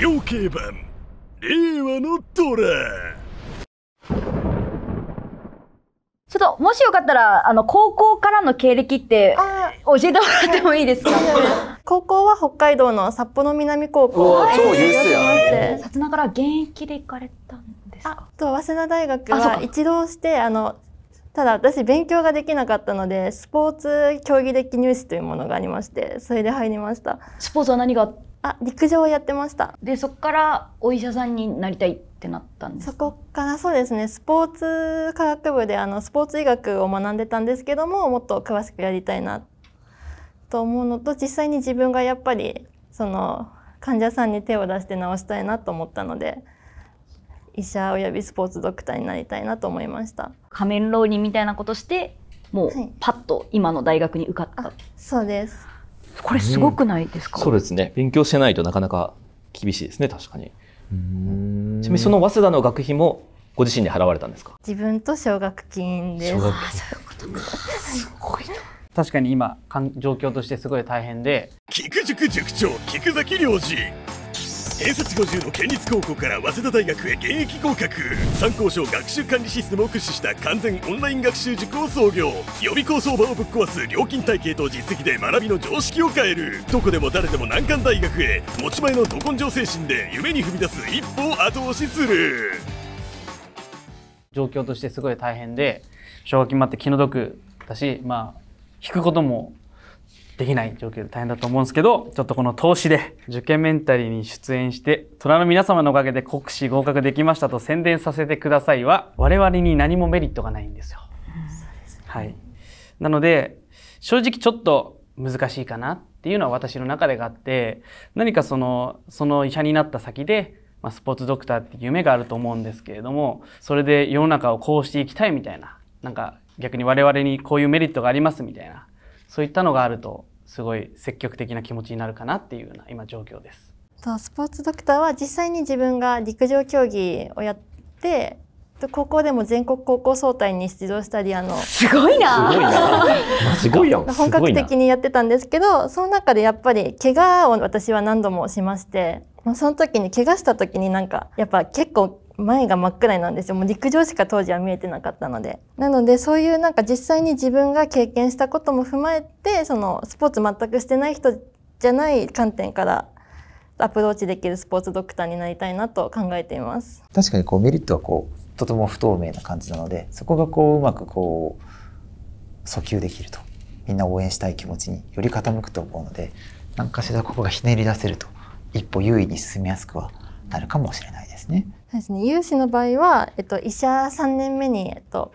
両競馬令和の虎ちょっともしよかったらあの高校からの経歴って教えてもらってもいいですか、はい、高校は北海道の札幌南高校超優秀やん薩摩から現役で行かれたんですかと早稲田大学は一度してあのただ私勉強ができなかったのでスポーツ競技的入試というものがありましてそれで入りましたスポーツは何があ陸上をやってましたでそこからお医者さんになりたいってなったんですそこからそうですねスポーツ科学部であのスポーツ医学を学んでたんですけどももっと詳しくやりたいなと思うのと実際に自分がやっぱりその患者さんに手を出して治したいなと思ったので医者およびスポーツドクターになりたいなと思いました仮面浪人みたいなことしてもうパッと今の大学に受かった、はい、そうですこれすごくないですか、うん、そうですね勉強してないとなかなか厳しいですね確かにちなみにその早稲田の学費もご自身で払われたんですか自分と奨学金ですそういかすごいな確かに今状況としてすごい大変で菊塾塾長菊崎良二偏差値50の県立高校から早稲田大学へ現役合格参考書学習管理システムを駆使した完全オンライン学習塾を創業予備校相場をぶっ壊す料金体系と実績で学びの常識を変えるどこでも誰でも難関大学へ持ち前のど根性精神で夢に踏み出す一歩を後押しする状況としてすごい大変で奨学金もあって気の毒だしまあ引くこともできない状況で大変だと思うんですけど、ちょっとこの投資で受験メンタリーに出演して、虎の皆様のおかげで国試合格できましたと宣伝させてくださいは、我々に何もメリットがないんですよ。はい。なので、正直ちょっと難しいかなっていうのは私の中でがあって、何かその、その医者になった先で、まあ、スポーツドクターって夢があると思うんですけれども、それで世の中をこうしていきたいみたいな、なんか逆に我々にこういうメリットがありますみたいな、そういったのがあるとすごい積極的な気持ちになるかなっていうような今状況です。スポーツドクターは実際に自分が陸上競技をやって高校でも全国高校総体に出場したりあのすごいなすごい 本格的にやってたんですけどその中でやっぱり怪我を私は何度もしましてその時に怪我した時になんかやっぱ結構前が真っ暗なんですよもう陸上しか当時は見えてなかったのでなのでそういうなんか実際に自分が経験したことも踏まえてそのスポーツ全くしてない人じゃない観点からアプローチできるスポーツドクターになりたいなと考えています確かにこうメリットはこうとても不透明な感じなのでそこがこううまくこう訴求できるとみんな応援したい気持ちにより傾くと思うので何かしらここがひねり出せると一歩優位に進みやすくはなるかもしれないですね。そうですね融資の場合は、えっと、医者3年目に、えっと、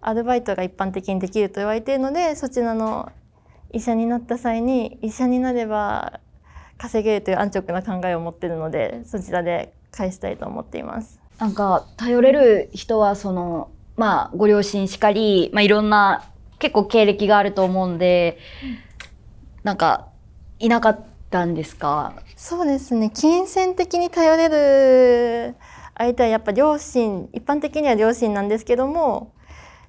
アルバイトが一般的にできると言われているのでそちらの医者になった際に医者になれば稼げるという安直な考えを持っているのでそちらで返したいと思っています。なんか頼れる人はそのまあご両親しかり、まあ、いろんな結構経歴があると思うんでなんかいなかったんですかそうですね金銭的に頼れる相手はやっぱ両親一般的には両親なんですけども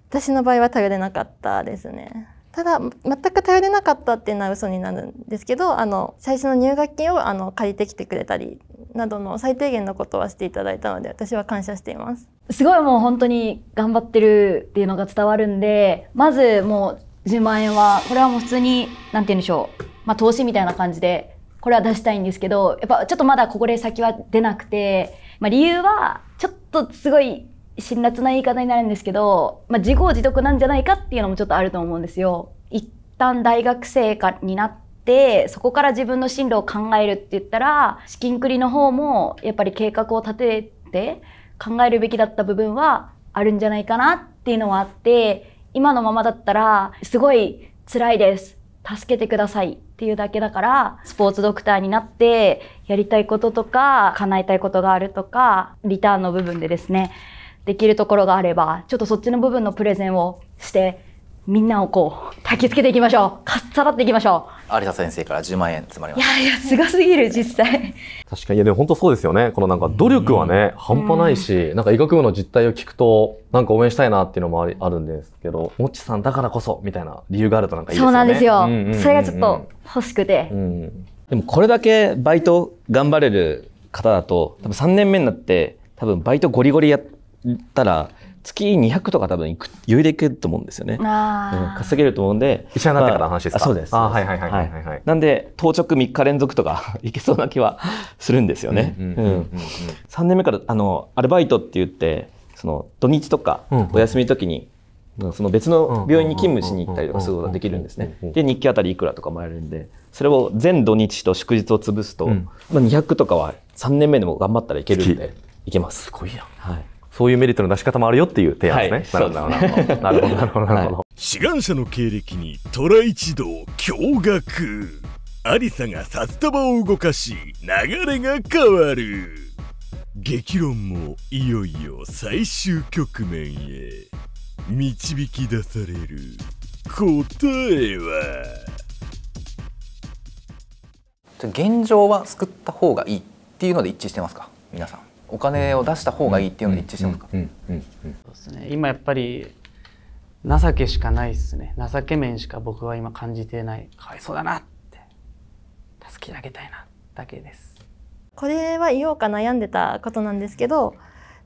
私の場合は頼れなかったですね。ただ全く頼れなかったっていうのは嘘になるんですけどあの最初の入学金をあの借りてきてくれたりなどの最低限のことはしていただいたので私は感謝していますすごいもう本当に頑張ってるっていうのが伝わるんでまずもう10万円はこれはもう普通に何て言うんでしょう、まあ、投資みたいな感じでこれは出したいんですけどやっぱちょっとまだここで先は出なくてまあ、理由はちょっとすごい辛辣な言い方になるんですけど、まあ、自業自得なんじゃないかっていうのもちょっとあると思うんですよ。一旦大学生かになってそこから自分の進路を考えるって言ったら資金繰りの方もやっぱり計画を立てて考えるべきだった部分はあるんじゃないかなっていうのはあって今のままだったらすごい辛いです助けてくださいっていうだけだからスポーツドクターになってやりたいこととか叶えたいことがあるとかリターンの部分でですねできるところがあればちょっとそっちの部分のプレゼンをしてみんなをこう、焚きつけていきましょう。かっさらっていきましょう。有田先生から10万円つまりました。いやいや、すごすぎる、実際。確かに、いや、でも本当そうですよね。このなんか努力はね、半端ないし、なんか医学部の実態を聞くと、なんか応援したいなっていうのもあるんですけど、もっちさんだからこそ、みたいな理由があるとなんかいいですよね。そうなんですよ。それがちょっと欲しくて。でもこれだけバイト頑張れる方だと、多分3年目になって、多分バイトゴリゴリやったら、月200とか多分いく余裕で行くと思うんですよね、うん、稼げると思うんで医者になってから話ですか、まあ、そうですあはいはいはいはい、はい、はい、なんで当直3日連続とか 行けそうな気は するんですよね3年目からあのアルバイトって言ってその土日とかお休みの時に、うん、その別の病院に勤務しに行ったりとかすることができるんですね。で日記あたりいくらとかもらえるんでそれを全土日と祝日を潰すと、うん、まあ、200とかは3年目でも頑張ったらいけるんでいけます。すごいやん、はいそういうメリットの出し方もあるよっていう提案ですね。はい、なるほど、なるほど、なるほど。志願者の経歴に虎一同驚愕。ありさが札束を動かし、流れが変わる。激論もいよいよ最終局面へ。導き出される答えは現状は救った方がいいっていうので一致してますか皆さんお金を出した方がいいっていうので一致してますか、うんうんうんそうですね、今やっぱり情けしかないですね情け面しか僕は今感じてないかわいそうだなって助けてあげたいなだけですこれは言おうか悩んでたことなんですけど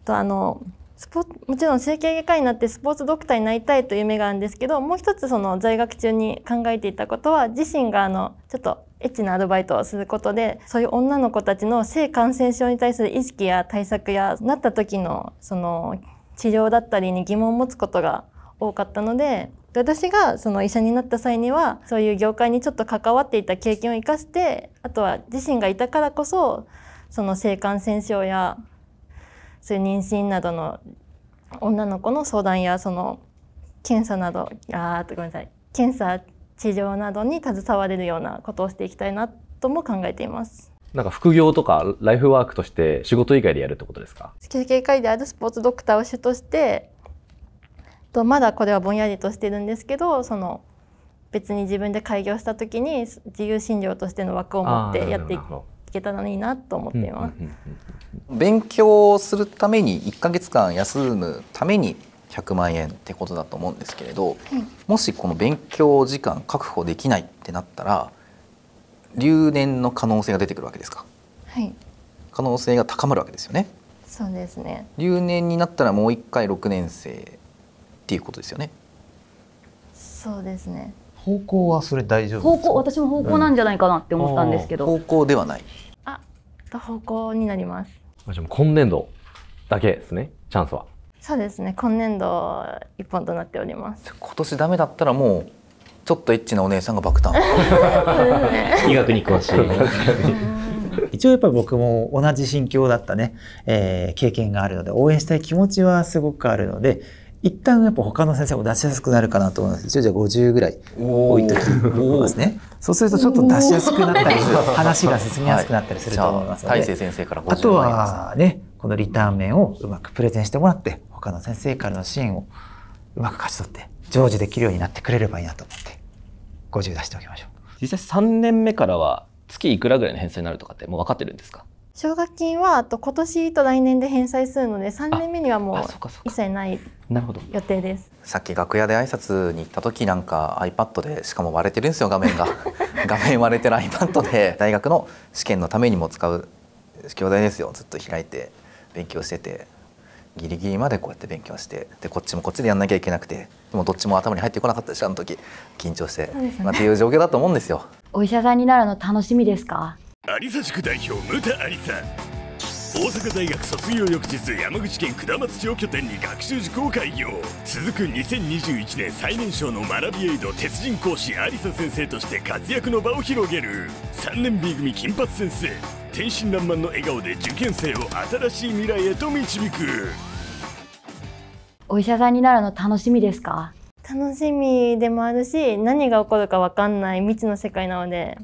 とあのスポもちろん整形外科になってスポーツドクターになりたいという夢があるんですけどもう一つその在学中に考えていたことは自身があのちょっとエッチなアルバイトをすることでそういう女の子たちの性感染症に対する意識や対策やなった時のその治療だったりに疑問を持つことが多かったので私がその医者になった際にはそういう業界にちょっと関わっていた経験を生かしてあとは自身がいたからこそその性感染症やそういう妊娠などの女の子の相談やその検査などあごめんなさい検査治療などに携われるようなことをしていきたいなとも考えています。なんか副業とかライフワークとして仕事以外でやるってことですか整形外であるスポーツドクターを主としてとまだこれはぼんやりとしてるんですけどその別に自分で開業した時に自由診療としての枠を持ってやっていけたらいいなと思っています。勉強するために1か月間休むために100万円ってことだと思うんですけれど、はい、もしこの勉強時間確保できないってなったら留年の可能性が出てくるわけですか、はい、可能性が高まるわけですよね。そうですね留年になったらもう一回6年生っていうことですよね。そうですね方向はそれ大丈夫方向私も方向なんじゃないかなって思ったんですけど、うん、方向ではないあ方向になりますじゃあ今年度だけですねチャンスはそうですね今年度一本となっております今年ダメだったらもうちょっとエッチなお姉さんが爆誕医学に詳しい一応やっぱり僕も同じ心境だったね、えー、経験があるので応援したい気持ちはすごくあるので一旦やっぱ他の先生も出しやすくなるかなと思います。一応じゃあ50ぐらい多いと時ですね。そうするとちょっと出しやすくなったり、話が進みやすくなったりすると思いますので。はい、先生からあとはね、このリターン面をうまくプレゼンしてもらって他の先生からの支援をうまく勝ち取って成就できるようになってくれればいいなと思って50出しておきましょう実際3年目からは月いくらぐらいの返済になるとかってもう分かってるんですか奨学金はあと今年と来年で返済するので3年目にはもう一切ない予定ですさっき楽屋で挨拶に行った時なんか iPad でしかも割れてるんですよ画面が 画面割れてる iPad で大学の試験のためにも使う「教材ですよ」ずっと開いて勉強しててギリギリまでこうやって勉強してでこっちもこっちでやんなきゃいけなくてでもどっちも頭に入ってこなかったしあの時緊張して、ね、まあ、っていう状況だと思うんですよ。お医者さんになるの楽しみですか有佐塾代表ム田有佐大阪大学卒業翌日山口県下松町拠点に学習塾を開業続く2021年最年少の学びエイド鉄人講師有沙先生として活躍の場を広げる3年 B 組金髪先生天真爛漫の笑顔で受験生を新しい未来へと導くお医者さんになるの楽しみですか楽しみでもあるし何が起こるか分かんない未知の世界なので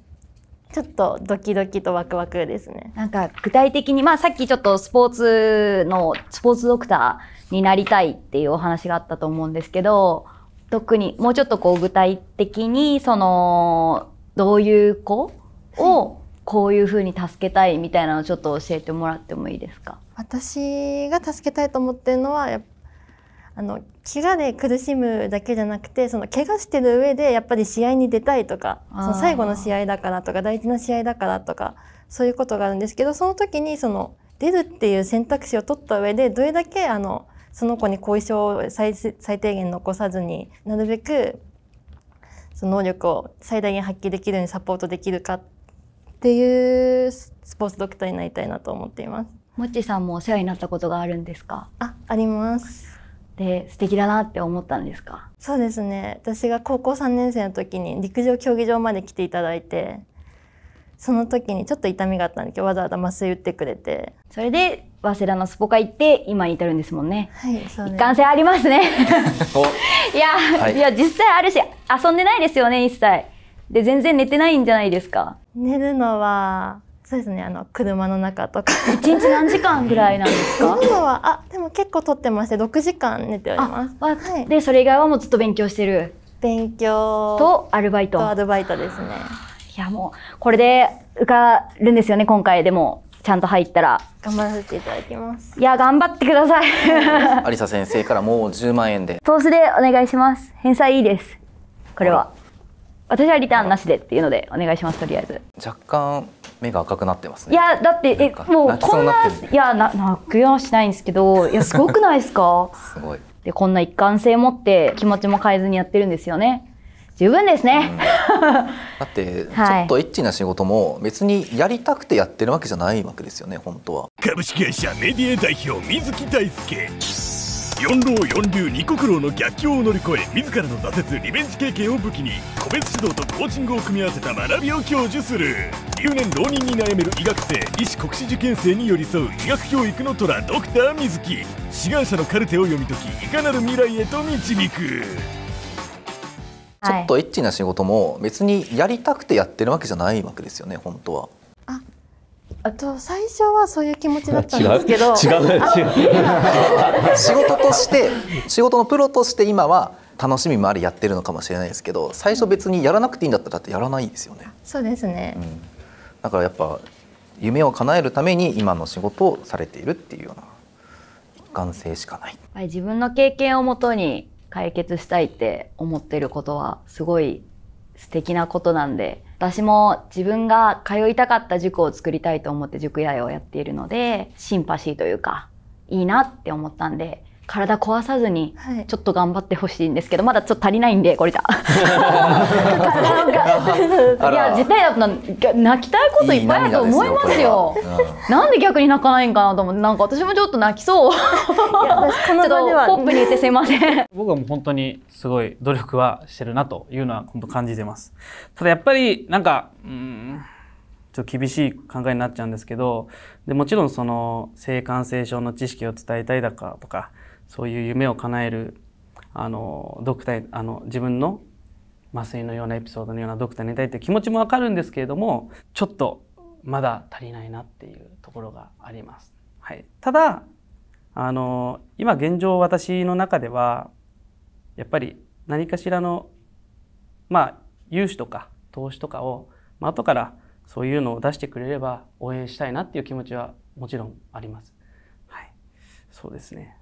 ちょっとドキドキとワクワクですね。なんか具体的に、まあさっきちょっとスポーツの、スポーツドクターになりたいっていうお話があったと思うんですけど、特にもうちょっとこう具体的に、その、どういう子をこういうふうに助けたいみたいなのちょっと教えてもらってもいいですか私が助けたいと思ってるのはあの怪我で苦しむだけじゃなくてその怪我してる上でやっぱり試合に出たいとかその最後の試合だからとか大事な試合だからとかそういうことがあるんですけどその時にその出るっていう選択肢を取った上でどれだけあのその子に後遺症を最低限残さずになるべくその能力を最大限発揮できるようにサポートできるかっっていうスポーツドクターになりたいなと思っていますもっちさんもお世話になったことがあるんですかあありますで素敵だなって思ったんですかそうですね私が高校三年生の時に陸上競技場まで来ていただいてその時にちょっと痛みがあったんでけどわざわざ麻酔打ってくれてそれで早稲田のスポカ行って今に至るんですもんね、はい、そう一貫性ありますね いや、はい、いや実際あるし遊んでないですよね一切で全然寝てないんじゃないですか寝るのはそうですねあの車の中とか一日何時間ぐらいなんですか 寝るのはあでも結構取ってまして6時間寝ておりますあ、はい、でそれ以外はもうずっと勉強してる勉強とアルバイトとアルバイトですねいやもうこれで受かるんですよね今回でもちゃんと入ったら頑張らせていただきますいや頑張ってください有沙先生からもう1万円で投資でお願いします返済いいですこれは。私はリターンなしでっていうのでお願いしますとりあえず若干目が赤くなってますねいやだってえもうこんないやな泣くようしないんですけどいや すごくないですかすごいでこんな一貫性持って気持ちも変えずにやってるんですよね十分ですね、うん、だってちょっとエッチな仕事も別にやりたくてやってるわけじゃないわけですよね本当は株式会社メディア代表水木大輔四郎四流二国老の逆境を乗り越え自らの挫折リベンジ経験を武器に個別指導とコーチングを組み合わせた学びを享受する留年浪人に悩める医学生医師国士受験生に寄り添う医学教育の虎ドクター水木志願者のカルテを読み解きいかなる未来へと導くちょっとエッチな仕事も別にやりたくてやってるわけじゃないわけですよね本当は。ああと最初はそういう気持ちだったんですけど違う違う仕事として仕事のプロとして今は楽しみもありやってるのかもしれないですけど最初別にやらなくていいんだったらってやらないですよねそうですね、うん、だからやっぱ夢を叶えるために今の仕事をされているっていうような一貫性しかない自分の経験をもとに解決したいって思ってることはすごい素敵なことなんで私も自分が通いたかった塾を作りたいと思って塾屋をやっているのでシンパシーというかいいなって思ったんで体壊さずにちょっと頑張ってほしいんですけど、はい、まだちょっと足りないんでこれじゃ いや絶対だった泣きたいこといっぱいあると思いますよ。なんで逆に泣かないんかなと思ってなんか私もちょっと泣きそう。ちょっとポップに言ってすいません。僕はもう本当にすごい努力はしてるなというのは本当感じてます。ただやっぱりなんかうんちょっと厳しい考えになっちゃうんですけどでもちろんその性感染症の知識を伝えたいだかとかそういう夢を叶えるあのドクターあの自分の麻酔のようなエピソードのようなドクターになりたいって気持ちもわかるんですけれどもちょっとまだ足りないなっていうところがあります。はい、ただあの今現状私の中ではやっぱり何かしらのまあ融資とか投資とかを、まあ、後からそういうのを出してくれれば応援したいなっていう気持ちはもちろんあります。はい、そうですね。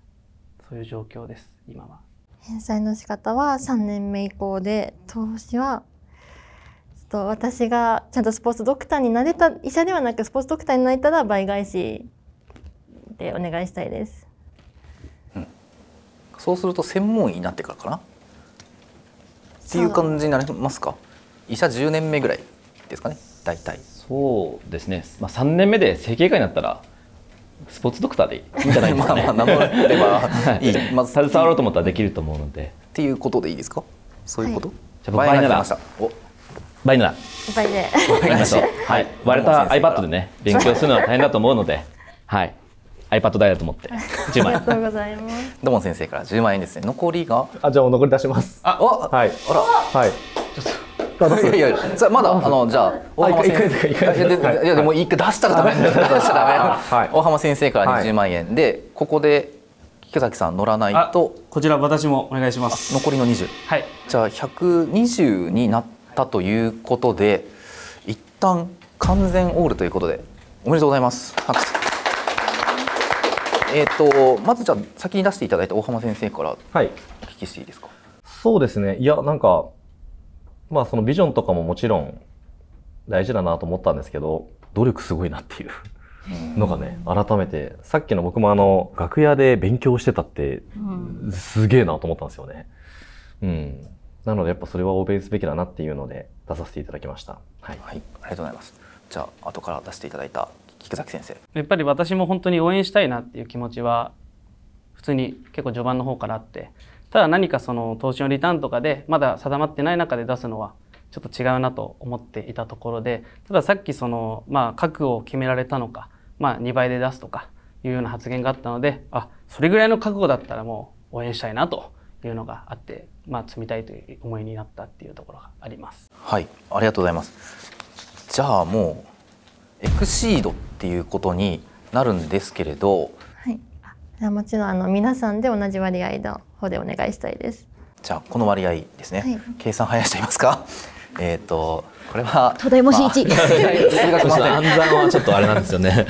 そういう状況です今は。返済の仕方は3年目以降で投資はちょっと私がちゃんとスポーツドクターになれた医者ではなくスポーツドクターになれたら倍返しでお願いしたいです、うん、そうすると専門医になってからかなっていう感じになりますか医者1年目ぐらいですかね大体そうですね、まあ、3年目で整形外になったらスポーツドクターでいいんじゃないですかね まあまあ名乗ればいい、まず、携わろうと思ったらできると思うのでっていうことでいいですかそういうこと、はい、じゃあ倍なら倍なら倍で倍なしはい割れた iPad でね勉強するのは大変だと思うのではい iPad 代だと思って1万円ありがとうございますどうも先生から10万円ですね残りがあじゃあお残り出しますあおはいあらはいちょっといやいやそまだあのじゃあ大浜先生いやでも一回出したらダメ出したらダメ大浜先生から20万円でここで木崎さん乗らないとこちら私もお願いします残りの20はいじゃあ120になったということで一旦完全オールということでおめでとうございますえーと、とまずじゃあ先に出していただいた大浜先生からお聞きしていいですか、はい、そうですねいやなんかまあそのビジョンとかももちろん大事だなと思ったんですけど努力すごいなっていうのがね改めてさっきの僕もあの楽屋で勉強してたってすげえなと思ったんですよね。うん、なのでやっぱそれは応援すべきだなっていうので出させていただきました。はい、はい、ありがとうございます。じゃあ後から出していただいた菊崎先生。やっぱり私も本当に応援したいなっていう気持ちは普通に結構序盤の方からあって。ただ何かその投資のリターンとかでまだ定まってない中で出すのはちょっと違うなと思っていたところでたださっきそのまあ悟を決められたのかまあ2倍で出すとかいうような発言があったのであそれぐらいの覚悟だったらもう応援したいなというのがあってまあ積みたいという思いになったっていうところがありますはいありがとうございますじゃあもうエクシードっていうことになるんですけれどいもちろんあの皆さんで同じ割合の方でお願いしたいですじゃあこの割合ですね、はい、計算生やしていますか えっ、ー、とこれは東大模試一。まあ、数学の暗算はちょっとあれなんですよね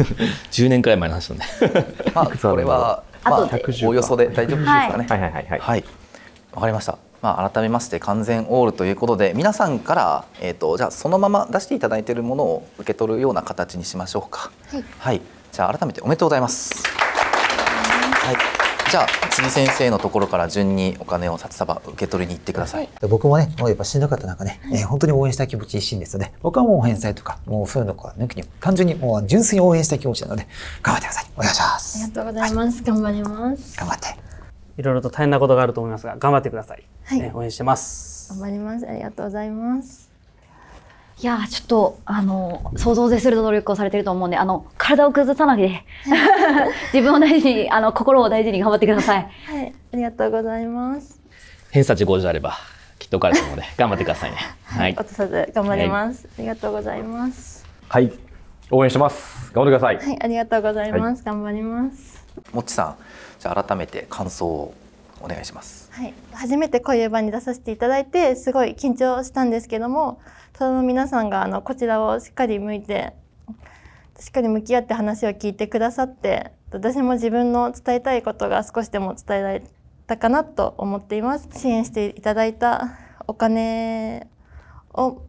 十年くらい前の話なんでまあこれは、まあ、およそで大丈夫ですかね、はい、はいはいはいはいわかりましたまあ、改めまして完全オールということで皆さんから、えーと、とじゃあそのまま出していただいているものを受け取るような形にしましょうか。はい、はい、じゃあ改めておめでとうございます。はいじゃあ辻先生のところから順にお金を札束受け取りに行ってください、はい、僕もねもうやっぱしんどかった中ね、えー、本当に応援したい気持ち一心ですよね僕はもう返済とかもうそういうのか抜きに単純にもう純粋に応援したい気持ちなので頑張ってくださいお願いしますありがとうございます、はい、頑張ります頑張っていろいろと大変なことがあると思いますが頑張ってください、はい、ね、応援してます頑張りますありがとうございますいやちょっとあの想像でする努力をされてると思うんであの体を崩さないで 自分を大事にあの心を大事に頑張ってください。はいありがとうございます。偏差値50あればきっと受かると思うので頑張ってくださいね。はい。落とさず頑張ります、はい、ありがとうございます。はい。応援してます。頑張ってください。はい。ありがとうございます。はい、頑張ります。もっちさん、じゃあ改めて感想をお願いします。はい。初めてこういう場に出させていただいてすごい緊張したんですけども。その皆さんがあのこちらをしっかり向いてしっかり向き合って話を聞いてくださって私も自分の伝えたいことが少しでも伝えられたかなと思っています支援していただいたお金を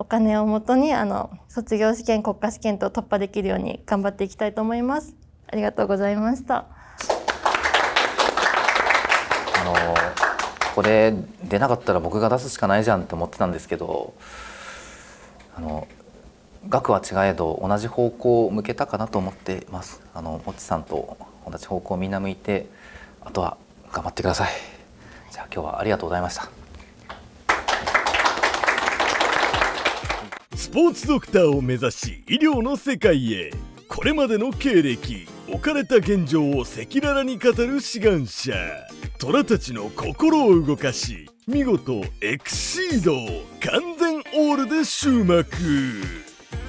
お金をもとにあの卒業試験国家試験と突破できるように頑張っていきたいと思いますありがとうございましたあのこれ出なかったら僕が出すしかないじゃんって思ってたんですけどあの額は違えど同じ方向を向けたかなと思ってますあのもちさんと同じ方向みんな向いてあとは頑張ってくださいじゃあ今日はありがとうございましたスポーツドクターを目指し医療の世界へこれまでの経歴置かれた現状を赤裸々に語る志願者虎たちの心を動かし見事エクシード完全オールで終幕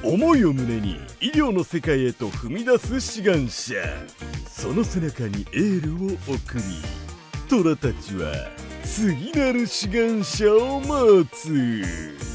思いを胸に医療の世界へと踏み出す志願者その背中にエールを送り虎たちは次なる志願者を待つ